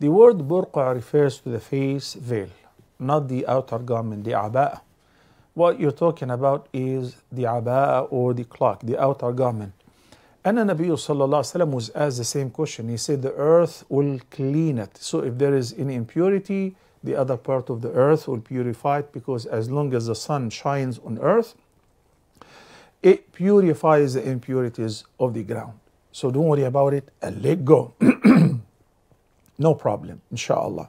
The word burqa refers to the face veil, not the outer garment, the aba'a. What you're talking about is the aba'a or the cloak, the outer garment. And the Nabi وسلم, was asked the same question. He said, The earth will clean it. So if there is any impurity, the other part of the earth will purify it because as long as the sun shines on earth, it purifies the impurities of the ground. So don't worry about it and let go. no problem, inshallah.